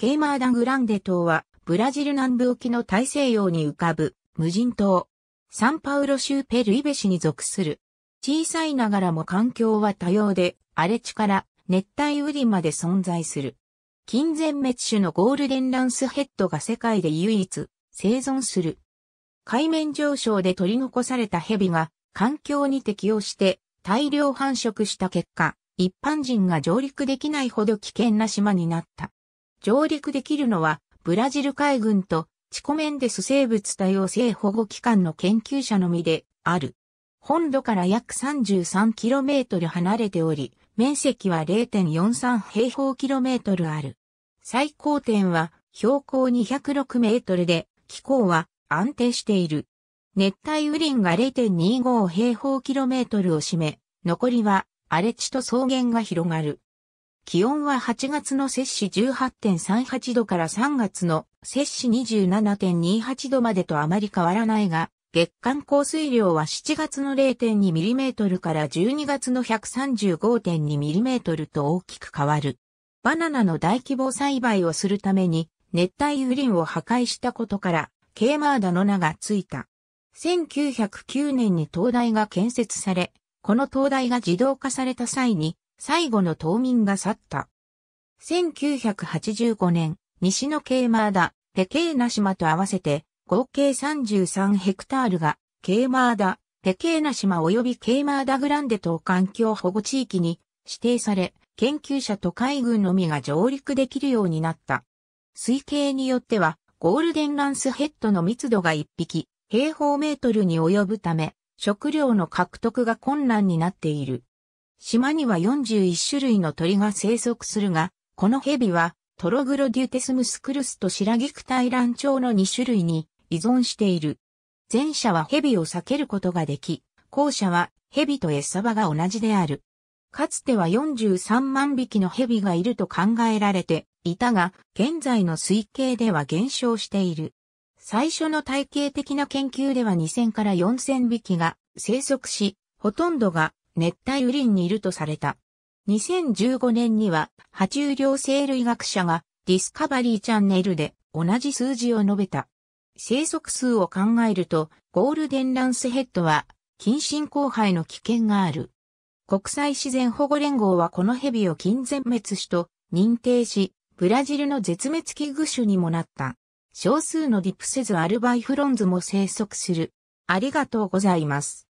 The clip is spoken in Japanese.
ケイマーダグランデ島は、ブラジル南部沖の大西洋に浮かぶ無人島。サンパウロ州ペルイベ市に属する。小さいながらも環境は多様で、荒れ地から熱帯雨林まで存在する。近全滅種のゴールデンランスヘッドが世界で唯一生存する。海面上昇で取り残された蛇が環境に適応して大量繁殖した結果、一般人が上陸できないほど危険な島になった。上陸できるのは、ブラジル海軍と、チコメンデス生物多様性保護機関の研究者のみである。本土から約 33km 離れており、面積は0.43平方キロメートルある。最高点は標高206メートルで、気候は安定している。熱帯雨林が0.25平方キロメートルを占め、残りは荒れ地と草原が広がる。気温は8月の摂氏18.38度から3月の摂氏27.28度までとあまり変わらないが、月間降水量は7月の 0.2mm から12月の 135.2mm と大きく変わる。バナナの大規模栽培をするために熱帯雨林を破壊したことから、ケーマーダの名がついた。1909年に灯台が建設され、この灯台が自動化された際に、最後の島民が去った。1985年、西のケーマーダ、ペケーナ島と合わせて、合計33ヘクタールが、ケーマーダ、ペケーナ島及びケーマーダグランデ島環境保護地域に指定され、研究者と海軍のみが上陸できるようになった。推計によっては、ゴールデンランスヘッドの密度が1匹、平方メートルに及ぶため、食料の獲得が困難になっている。島には41種類の鳥が生息するが、この蛇はトログロデュテスムスクルスとシラギクランチョ鳥の2種類に依存している。前者は蛇を避けることができ、後者は蛇と餌場が同じである。かつては43万匹の蛇がいると考えられていたが、現在の推計では減少している。最初の体系的な研究では2000から4000匹が生息し、ほとんどが熱帯雨林にいるとされた。2015年には、爬虫量生類学者がディスカバリーチャンネルで同じ数字を述べた。生息数を考えると、ゴールデンランスヘッドは、近親交配の危険がある。国際自然保護連合はこの蛇を近全滅しと認定し、ブラジルの絶滅危惧種にもなった。少数のディプセズアルバイフロンズも生息する。ありがとうございます。